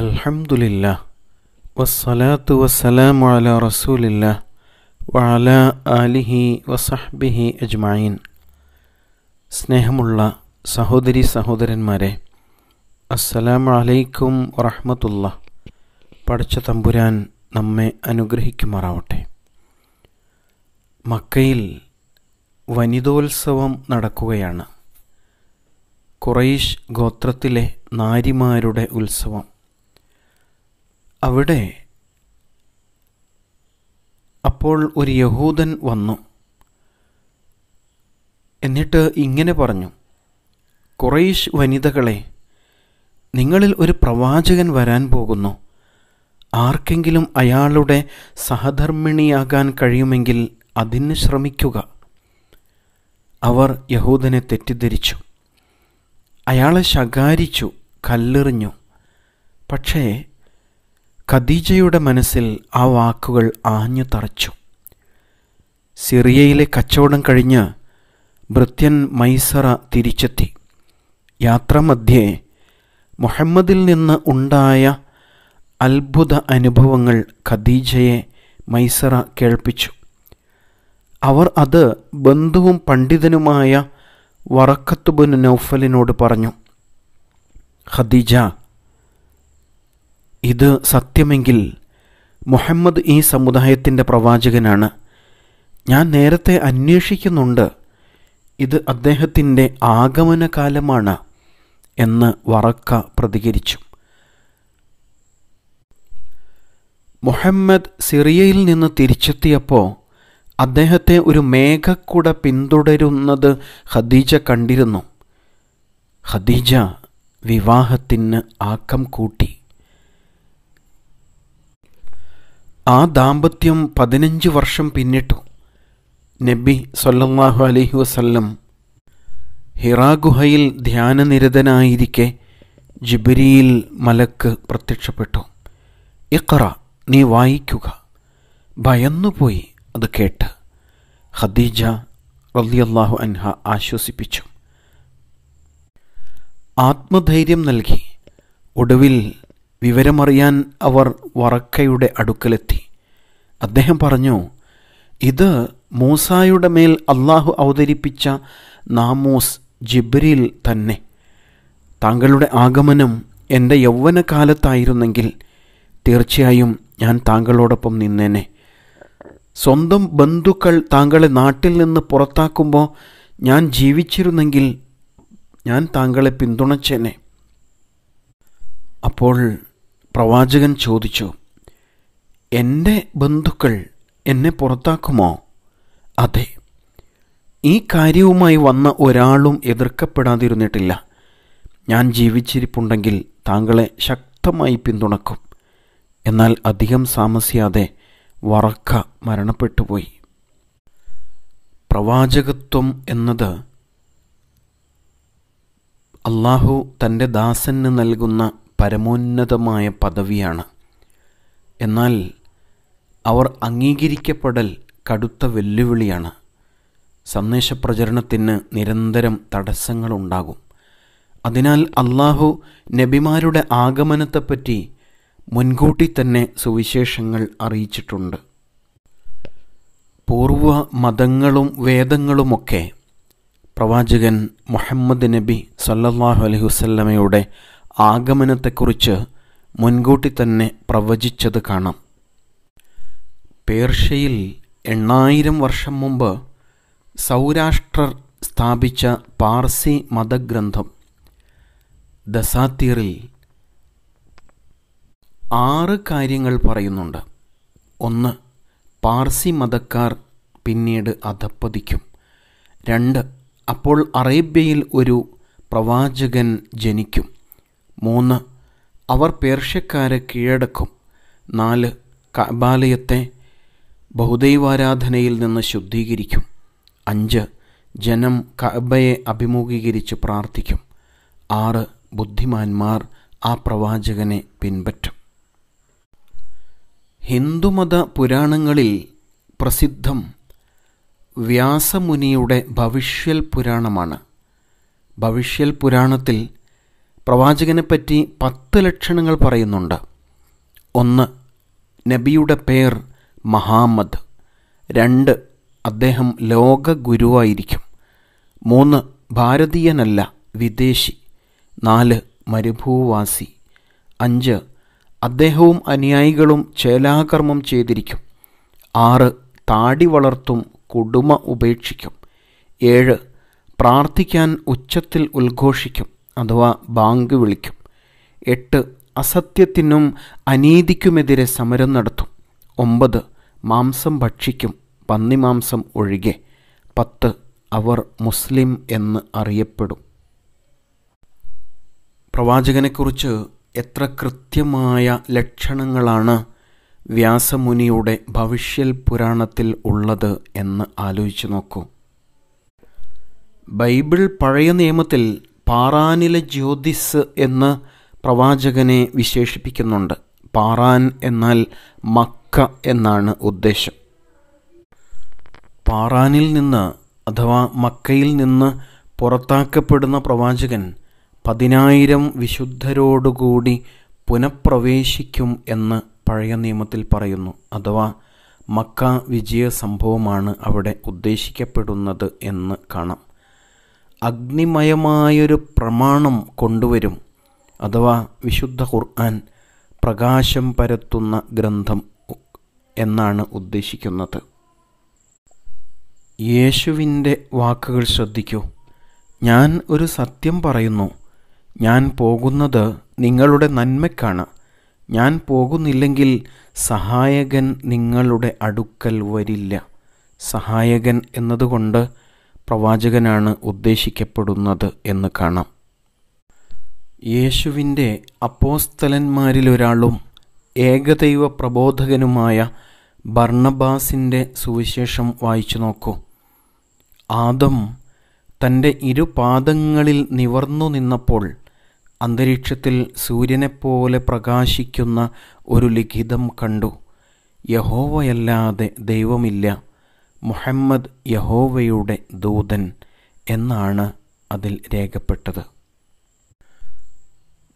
അൽഹംദുലില്ല വസ്സലാത്തു വസ്സലാമു അല റസൂലില്ല വഅല ആലിഹി വസഹ്ബിഹി അജ്മീൻ സ്നേഹമുള്ള സഹോദരി സഹോദരന്മാരെ അസ്സലാമു അലൈക്കും വറഹമത്തുള്ള പഠിച്ച തമ്പുരാൻ നമ്മെ അനുഗ്രഹിക്കുമാറാവട്ടെ മക്കയിൽ വനിതോത്സവം നടക്കുകയാണ് കുറൈഷ് ഗോത്രത്തിലെ നാരിമാരുടെ ഉത്സവം അവിടെ അപ്പോൾ ഒരു യഹൂദൻ വന്നു എന്നിട്ട് ഇങ്ങനെ പറഞ്ഞു കുറേശ് വനിതകളെ നിങ്ങളിൽ ഒരു പ്രവാചകൻ വരാൻ പോകുന്നു ആർക്കെങ്കിലും അയാളുടെ സഹധർമ്മിണിയാകാൻ കഴിയുമെങ്കിൽ അതിന് ശ്രമിക്കുക അവർ യഹൂദനെ തെറ്റിദ്ധരിച്ചു അയാളെ ശകാരിച്ചു കല്ലെറിഞ്ഞു പക്ഷേ ഖദീജയുടെ മനസ്സിൽ ആ വാക്കുകൾ ആഞ്ഞു തറച്ചു സിറിയയിലെ കച്ചവടം കഴിഞ്ഞ് ഭൃത്യൻ മൈസറ തിരിച്ചെത്തി യാത്രാമധ്യേ മുഹമ്മദിൽ നിന്ന് ഉണ്ടായ അത്ഭുത അനുഭവങ്ങൾ ഖദീജയെ മൈസറ കേൾപ്പിച്ചു അവർ അത് ബന്ധുവും പണ്ഡിതനുമായ വറക്കത്തുബുൻ നൗഫലിനോട് പറഞ്ഞു ഖദീജ ഇത് സത്യമെങ്കിൽ മുഹമ്മദ് ഈ സമുദായത്തിൻ്റെ പ്രവാചകനാണ് ഞാൻ നേരത്തെ അന്വേഷിക്കുന്നുണ്ട് ഇത് അദ്ദേഹത്തിൻ്റെ ആഗമനകാലമാണ് എന്ന് വറക്ക പ്രതികരിച്ചു മുഹമ്മദ് സിറിയയിൽ നിന്ന് തിരിച്ചെത്തിയപ്പോൾ അദ്ദേഹത്തെ ഒരു മേഘക്കുട പിന്തുടരുന്നത് ഖദീജ കണ്ടിരുന്നു ഖദീജ വിവാഹത്തിന് ആക്കം കൂട്ടി ആ ദാമ്പത്യം പതിനഞ്ച് വർഷം പിന്നിട്ടു നബി സൊല്ലാഹു അലഹി വസല്ലം ഹിറാഗുഹയിൽ ധ്യാനനിരതനായിരിക്കെ ജിബിരിയിൽ മലക്ക് പ്രത്യക്ഷപ്പെട്ടു ഇഖറ നീ വായിക്കുക ഭയന്നുപോയി അത് കേട്ട് ഖദീജ റലിയല്ലാഹു അൻഹ ആശ്വസിപ്പിച്ചു ആത്മധൈര്യം നൽകി ഒടുവിൽ വിവരമറിയാൻ അവർ വറക്കയുടെ അടുക്കലെത്തി അദ്ദേഹം പറഞ്ഞു ഇത് മൂസായുടെ മേൽ അള്ളാഹു അവതരിപ്പിച്ച നാമൂസ് ജിബ്രീൽ തന്നെ താങ്കളുടെ ആഗമനം എൻ്റെ യൗവനകാലത്തായിരുന്നെങ്കിൽ തീർച്ചയായും ഞാൻ താങ്കളോടൊപ്പം നിന്നേനെ സ്വന്തം ബന്ധുക്കൾ താങ്കളെ നാട്ടിൽ നിന്ന് പുറത്താക്കുമ്പോൾ ഞാൻ ജീവിച്ചിരുന്നെങ്കിൽ ഞാൻ താങ്കളെ പിന്തുണച്ചേനെ അപ്പോൾ പ്രവാചകൻ ചോദിച്ചു എൻ്റെ ബന്ധുക്കൾ എന്നെ പുറത്താക്കുമോ അതെ ഈ കാര്യവുമായി വന്ന ഒരാളും എതിർക്കപ്പെടാതിരുന്നിട്ടില്ല ഞാൻ ജീവിച്ചിരിപ്പുണ്ടെങ്കിൽ താങ്കളെ ശക്തമായി പിന്തുണക്കും എന്നാൽ അധികം താമസിയാതെ വറക്ക മരണപ്പെട്ടുപോയി പ്രവാചകത്വം എന്നത് അള്ളാഹു തൻ്റെ ദാസന് നൽകുന്ന പരമോന്നതമായ പദവിയാണ് എന്നാൽ അവർ അംഗീകരിക്കപ്പെടൽ കടുത്ത വെല്ലുവിളിയാണ് സന്ദേശപ്രചരണത്തിന് നിരന്തരം തടസ്സങ്ങളുണ്ടാകും അതിനാൽ അള്ളാഹു നബിമാരുടെ ആഗമനത്തെപ്പറ്റി മുൻകൂട്ടി തന്നെ സുവിശേഷങ്ങൾ അറിയിച്ചിട്ടുണ്ട് പൂർവ മതങ്ങളും വേദങ്ങളുമൊക്കെ പ്രവാചകൻ മുഹമ്മദ് നബി സല്ലാഹു അലൈഹി ആഗമനത്തെക്കുറിച്ച് മുൻകൂട്ടി തന്നെ പ്രവചിച്ചത് കാണാം പേർഷ്യയിൽ എണ്ണായിരം വർഷം മുമ്പ് സൗരാഷ്ട്രർ സ്ഥാപിച്ച പാർസി മതഗ്രന്ഥം ദസാത്തീറിൽ ആറ് കാര്യങ്ങൾ പറയുന്നുണ്ട് ഒന്ന് പാർസി മതക്കാർ പിന്നീട് അധപ്പതിക്കും രണ്ട് അപ്പോൾ അറേബ്യയിൽ ഒരു പ്രവാചകൻ ജനിക്കും മൂന്ന് അവർ പേർഷ്യക്കാരെ കീഴടക്കും നാല് കബാലയത്തെ ബഹുദൈവാരാധനയിൽ നിന്ന് ശുദ്ധീകരിക്കും അഞ്ച് ജനം കബയെ അഭിമുഖീകരിച്ച് പ്രാർത്ഥിക്കും ആറ് ബുദ്ധിമാന്മാർ ആ പ്രവാചകനെ പിൻപറ്റും ഹിന്ദുമത പുരാണങ്ങളിൽ പ്രസിദ്ധം വ്യാസമുനിയുടെ ഭവിഷ്യൽ പുരാണമാണ് ഭവിഷ്യൽ പുരാണത്തിൽ പ്രവാചകനെപ്പറ്റി പത്ത് ലക്ഷണങ്ങൾ പറയുന്നുണ്ട് ഒന്ന് നബിയുടെ പേർ മഹാമദ് രണ്ട് അദ്ദേഹം ലോക ഗുരുവായിരിക്കും മൂന്ന് ഭാരതീയനല്ല വിദേശി നാല് മരുഭൂവാസി അഞ്ച് അദ്ദേഹവും അനുയായികളും ചേലാകർമ്മം ചെയ്തിരിക്കും ആറ് താടി വളർത്തും കുടുമ ഉപേക്ഷിക്കും ഏഴ് പ്രാർത്ഥിക്കാൻ ഉച്ചത്തിൽ ഉദ്ഘോഷിക്കും അഥവാ ബാങ്ക് വിളിക്കും എട്ട് അസത്യത്തിനും അനീതിക്കുമെതിരെ സമരം നടത്തും ഒമ്പത് മാംസം ഭക്ഷിക്കും പന്നിമാംസം ഒഴികെ പത്ത് അവർ മുസ്ലിം എന്ന് അറിയപ്പെടും പ്രവാചകനെക്കുറിച്ച് എത്ര കൃത്യമായ ലക്ഷണങ്ങളാണ് വ്യാസമുനിയുടെ ഭവിഷ്യൽ പുരാണത്തിൽ ഉള്ളത് എന്ന് ആലോചിച്ച് നോക്കൂ ബൈബിൾ പഴയ നിയമത്തിൽ പാറാനിലെ ജ്യോതിസ് എന്ന് പ്രവാചകനെ വിശേഷിപ്പിക്കുന്നുണ്ട് പാറാൻ എന്നാൽ മക്ക എന്നാണ് ഉദ്ദേശം പാറാനിൽ നിന്ന് അഥവാ മക്കയിൽ നിന്ന് പുറത്താക്കപ്പെടുന്ന പ്രവാചകൻ പതിനായിരം വിശുദ്ധരോടുകൂടി പുനഃപ്രവേശിക്കും എന്ന് പഴയ നിയമത്തിൽ പറയുന്നു അഥവാ മക്ക വിജയ സംഭവമാണ് അവിടെ ഉദ്ദേശിക്കപ്പെടുന്നത് എന്ന് കാണാം അഗ്നിമയമായൊരു പ്രമാണം കൊണ്ടുവരും അഥവാ വിശുദ്ധ ഖുർആൻ പ്രകാശം പരത്തുന്ന ഗ്രന്ഥം എന്നാണ് ഉദ്ദേശിക്കുന്നത് യേശുവിൻ്റെ വാക്കുകൾ ശ്രദ്ധിക്കൂ ഞാൻ ഒരു സത്യം പറയുന്നു ഞാൻ പോകുന്നത് നിങ്ങളുടെ നന്മയ്ക്കാണ് ഞാൻ പോകുന്നില്ലെങ്കിൽ സഹായകൻ നിങ്ങളുടെ അടുക്കൽ വരില്ല സഹായകൻ എന്നതുകൊണ്ട് പ്രവാചകനാണ് ഉദ്ദേശിക്കപ്പെടുന്നത് എന്ന് കാണാം യേശുവിൻ്റെ അപ്പോസ്തലന്മാരിലൊരാളും ഏകദൈവ പ്രബോധകനുമായ ബർണബാസിൻ്റെ സുവിശേഷം വായിച്ചു നോക്കൂ ആദം തൻ്റെ ഇരുപാദങ്ങളിൽ നിവർന്നു നിന്നപ്പോൾ അന്തരീക്ഷത്തിൽ സൂര്യനെപ്പോലെ പ്രകാശിക്കുന്ന ഒരു ലിഖിതം കണ്ടു യഹോവയല്ലാതെ ദൈവമില്ല മുഹമ്മദ് യഹോവയുടെ ദൂതൻ എന്നാണ് അതിൽ രേഖപ്പെട്ടത്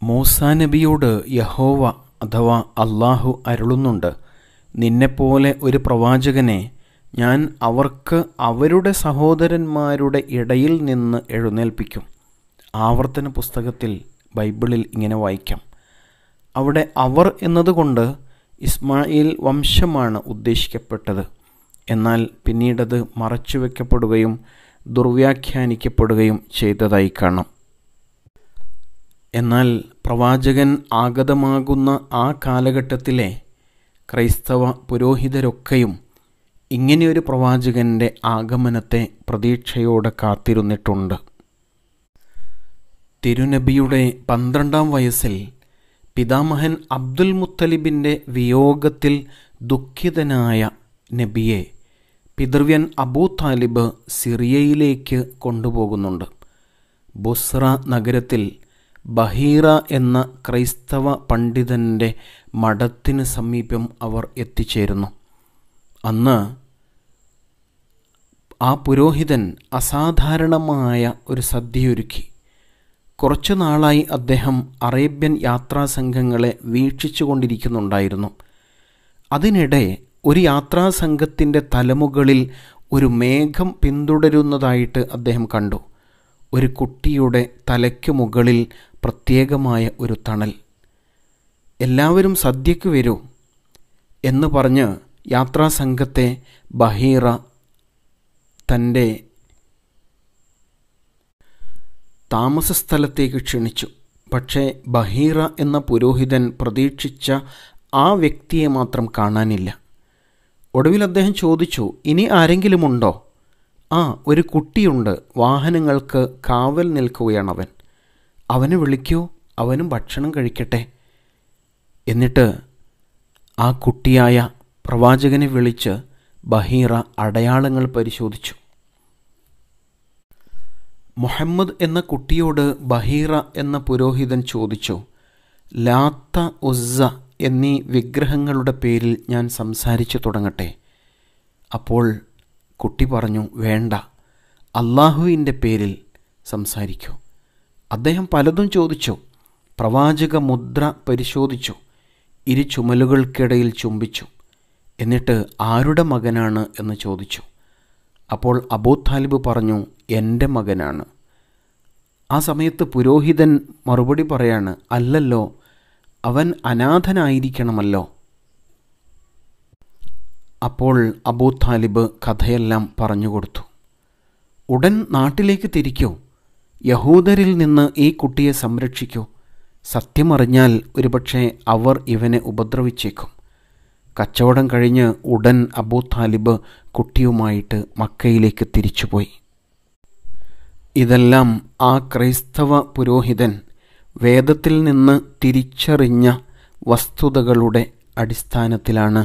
മൂസാ നബിയോട് യഹോവ അഥവാ അള്ളാഹു അരുളുന്നുണ്ട് നിന്നെപ്പോലെ ഒരു പ്രവാചകനെ ഞാൻ അവർക്ക് അവരുടെ സഹോദരന്മാരുടെ ഇടയിൽ നിന്ന് എഴുന്നേൽപ്പിക്കും ആവർത്തന പുസ്തകത്തിൽ ബൈബിളിൽ ഇങ്ങനെ വായിക്കാം അവിടെ അവർ എന്നതുകൊണ്ട് ഇസ്മായിൽ വംശമാണ് ഉദ്ദേശിക്കപ്പെട്ടത് എന്നാൽ പിന്നീടത് മറച്ചുവെക്കപ്പെടുകയും ദുർവ്യാഖ്യാനിക്കപ്പെടുകയും ചെയ്തതായി കാണാം എന്നാൽ പ്രവാചകൻ ആഗതമാകുന്ന ആ കാലഘട്ടത്തിലെ ക്രൈസ്തവ പുരോഹിതരൊക്കെയും ഇങ്ങനെയൊരു പ്രവാചകൻ്റെ ആഗമനത്തെ പ്രതീക്ഷയോടെ കാത്തിരുന്നിട്ടുണ്ട് തിരുനബിയുടെ പന്ത്രണ്ടാം വയസ്സിൽ പിതാമഹൻ അബ്ദുൽ മുത്തലിബിൻ്റെ വിയോഗത്തിൽ ദുഃഖിതനായ നബിയെ പിതൃവ്യൻ അബൂ താലിബ് സിറിയയിലേക്ക് കൊണ്ടുപോകുന്നുണ്ട് ബുസ്ര നഗരത്തിൽ ബഹീറ എന്ന ക്രൈസ്തവ പണ്ഡിതൻ്റെ മഠത്തിന് സമീപം അവർ എത്തിച്ചേരുന്നു അന്ന് ആ പുരോഹിതൻ അസാധാരണമായ ഒരു സദ്യയൊരുക്കി കുറച്ചു നാളായി അദ്ദേഹം അറേബ്യൻ യാത്രാ സംഘങ്ങളെ വീക്ഷിച്ചു കൊണ്ടിരിക്കുന്നുണ്ടായിരുന്നു അതിനിടെ ഒരു യാത്രാ സംഘത്തിൻ്റെ തലമുകളിൽ ഒരു മേഘം പിന്തുടരുന്നതായിട്ട് അദ്ദേഹം കണ്ടു ഒരു കുട്ടിയുടെ തലയ്ക്ക് മുകളിൽ പ്രത്യേകമായ ഒരു തണൽ എല്ലാവരും സദ്യക്ക് വരൂ എന്ന് പറഞ്ഞ് യാത്രാ സംഘത്തെ ബഹീറ തൻ്റെ താമസ സ്ഥലത്തേക്ക് ക്ഷണിച്ചു പക്ഷേ ബഹീറ എന്ന പുരോഹിതൻ പ്രതീക്ഷിച്ച ആ വ്യക്തിയെ മാത്രം കാണാനില്ല ഒടുവിൽ അദ്ദേഹം ചോദിച്ചു ഇനി ആരെങ്കിലുമുണ്ടോ ആ ഒരു കുട്ടിയുണ്ട് വാഹനങ്ങൾക്ക് കാവൽ നിൽക്കുകയാണ് അവൻ അവനെ വിളിക്കൂ അവനും ഭക്ഷണം കഴിക്കട്ടെ എന്നിട്ട് ആ കുട്ടിയായ പ്രവാചകനെ വിളിച്ച് ബഹീറ അടയാളങ്ങൾ പരിശോധിച്ചു മുഹമ്മദ് എന്ന കുട്ടിയോട് ബഹീറ എന്ന പുരോഹിതൻ ചോദിച്ചു ലാത്ത ഉസ്സ എന്നീ വിഗ്രഹങ്ങളുടെ പേരിൽ ഞാൻ സംസാരിച്ചു തുടങ്ങട്ടെ അപ്പോൾ കുട്ടി പറഞ്ഞു വേണ്ട അള്ളാഹുവിൻ്റെ പേരിൽ സംസാരിക്കൂ അദ്ദേഹം പലതും ചോദിച്ചു പ്രവാചക മുദ്ര പരിശോധിച്ചു ഇരു ചുമലുകൾക്കിടയിൽ ചുംബിച്ചു എന്നിട്ട് ആരുടെ മകനാണ് എന്ന് ചോദിച്ചു അപ്പോൾ അബൂ താലിബ് പറഞ്ഞു എൻ്റെ മകനാണ് ആ സമയത്ത് പുരോഹിതൻ മറുപടി പറയാണ് അല്ലല്ലോ അവൻ അനാഥനായിരിക്കണമല്ലോ അപ്പോൾ അബൂ താലിബ് കഥയെല്ലാം പറഞ്ഞുകൊടുത്തു ഉടൻ നാട്ടിലേക്ക് തിരിക്കോ യഹൂദരിൽ നിന്ന് ഈ കുട്ടിയെ സംരക്ഷിക്കൂ സത്യമറിഞ്ഞാൽ ഒരുപക്ഷെ അവർ ഇവനെ ഉപദ്രവിച്ചേക്കും കച്ചവടം കഴിഞ്ഞ് ഉടൻ അബൂ താലിബ് കുട്ടിയുമായിട്ട് മക്കയിലേക്ക് തിരിച്ചുപോയി ഇതെല്ലാം ആ ക്രൈസ്തവ പുരോഹിതൻ വേദത്തിൽ നിന്ന് തിരിച്ചറിഞ്ഞ വസ്തുതകളുടെ അടിസ്ഥാനത്തിലാണ്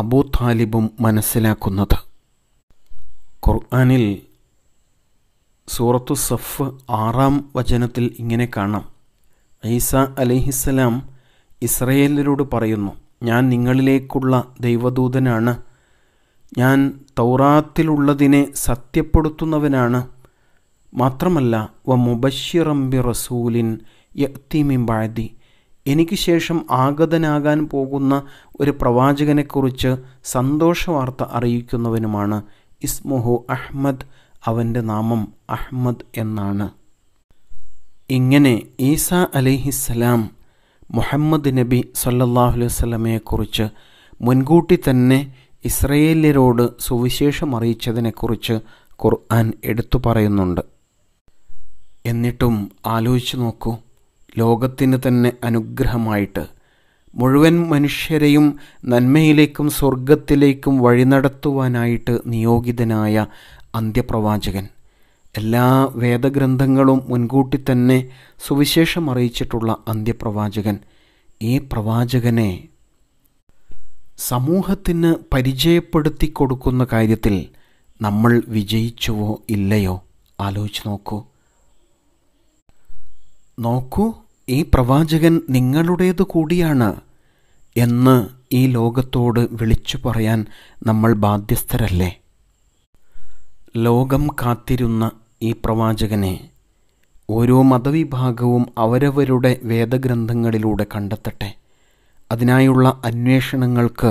അബൂ താലിബും മനസ്സിലാക്കുന്നത് ഖുർആാനിൽ സൂറത്തു സഫ് ആറാം വചനത്തിൽ ഇങ്ങനെ കാണാം ഐസ അലിഹിസ്സലാം ഇസ്രയേലരോട് പറയുന്നു ഞാൻ നിങ്ങളിലേക്കുള്ള ദൈവദൂതനാണ് ഞാൻ തൗറാത്തിലുള്ളതിനെ സത്യപ്പെടുത്തുന്നവനാണ് മാത്രമല്ല വ മുബഷിറംബി റസൂലിൻ യത്തിമിമ്പാഴതി എനിക്ക് ശേഷം ആഗതനാകാൻ പോകുന്ന ഒരു പ്രവാചകനെക്കുറിച്ച് സന്തോഷവാർത്ത അറിയിക്കുന്നവനുമാണ് ഇസ്മുഹു അഹ്മദ് അവൻ്റെ നാമം അഹ്മദ് എന്നാണ് ഇങ്ങനെ ഈസ അലിഹിസ്സലാം മുഹമ്മദ് നബി സല്ലാഹു വസ്ലമയെക്കുറിച്ച് മുൻകൂട്ടി തന്നെ ഇസ്രയേലിയരോട് സുവിശേഷം അറിയിച്ചതിനെക്കുറിച്ച് ഖുർആൻ എടുത്തു പറയുന്നുണ്ട് എന്നിട്ടും ആലോചിച്ചു നോക്കൂ ലോകത്തിന് തന്നെ അനുഗ്രഹമായിട്ട് മുഴുവൻ മനുഷ്യരെയും നന്മയിലേക്കും സ്വർഗത്തിലേക്കും വഴി നടത്തുവാനായിട്ട് നിയോഗിതനായ അന്ത്യപ്രവാചകൻ എല്ലാ വേദഗ്രന്ഥങ്ങളും മുൻകൂട്ടി തന്നെ സുവിശേഷം അറിയിച്ചിട്ടുള്ള അന്ത്യപ്രവാചകൻ ഈ പ്രവാചകനെ സമൂഹത്തിന് പരിചയപ്പെടുത്തി കൊടുക്കുന്ന കാര്യത്തിൽ നമ്മൾ വിജയിച്ചുവോ ഇല്ലയോ ആലോചിച്ച് നോക്കൂ നോക്കൂ ഈ പ്രവാചകൻ നിങ്ങളുടേതു കൂടിയാണ് എന്ന് ഈ ലോകത്തോട് വിളിച്ചു പറയാൻ നമ്മൾ ബാധ്യസ്ഥരല്ലേ ലോകം കാത്തിരുന്ന ഈ പ്രവാചകനെ ഓരോ മതവിഭാഗവും അവരവരുടെ വേദഗ്രന്ഥങ്ങളിലൂടെ കണ്ടെത്തട്ടെ അതിനായുള്ള അന്വേഷണങ്ങൾക്ക്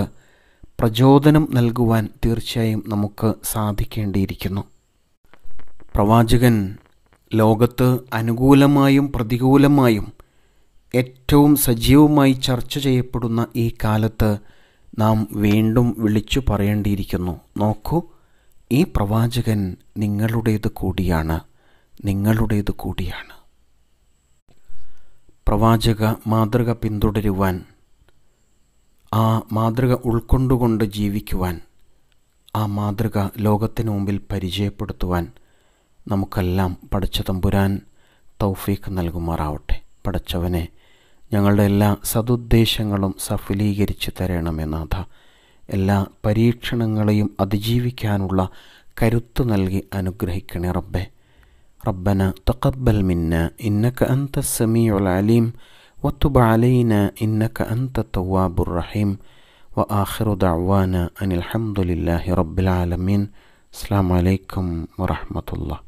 പ്രചോദനം നൽകുവാൻ തീർച്ചയായും നമുക്ക് സാധിക്കേണ്ടിയിരിക്കുന്നു പ്രവാചകൻ ലോകത്ത് അനുകൂലമായും പ്രതികൂലമായും ഏറ്റവും സജീവമായി ചർച്ച ചെയ്യപ്പെടുന്ന ഈ കാലത്ത് നാം വീണ്ടും വിളിച്ചു പറയേണ്ടിയിരിക്കുന്നു നോക്കൂ ഈ പ്രവാചകൻ നിങ്ങളുടേത് കൂടിയാണ് നിങ്ങളുടേത് കൂടിയാണ് പ്രവാചക മാതൃക പിന്തുടരുവാൻ ആ മാതൃക ഉൾക്കൊണ്ടുകൊണ്ട് ജീവിക്കുവാൻ ആ മാതൃക ലോകത്തിനു മുമ്പിൽ പരിചയപ്പെടുത്തുവാൻ നമുക്കെല്ലാം പഠിച്ച തമ്പുരാൻ തൗഫീഖ് നൽകുമാറാവട്ടെ പഠിച്ചവനെ ഞങ്ങളുടെ എല്ലാ സതുദ്ദേശങ്ങളും സഫലീകരിച്ച് തരണമേ നാഥ എല്ലാ പരീക്ഷണങ്ങളെയും അതിജീവിക്കാനുള്ള കരുത്ത് നൽകി അനുഗ്രഹിക്കണേ റബ്ബെ റബ്ബന തഖബ്ബൽ മിന്ന ഇന്നക അന്ത സമീഉൽ അലീം വത്തുബ് അലൈന ഇന്നക അന്ത തവ്വാബുർ റഹീം വ ആഖിറു അനിൽ ഹംദുലില്ലാഹി റബ്ബിൽ ആലമീൻ അസ്സലാമു അലൈക്കും വറഹ്മത്തുള്ളാഹി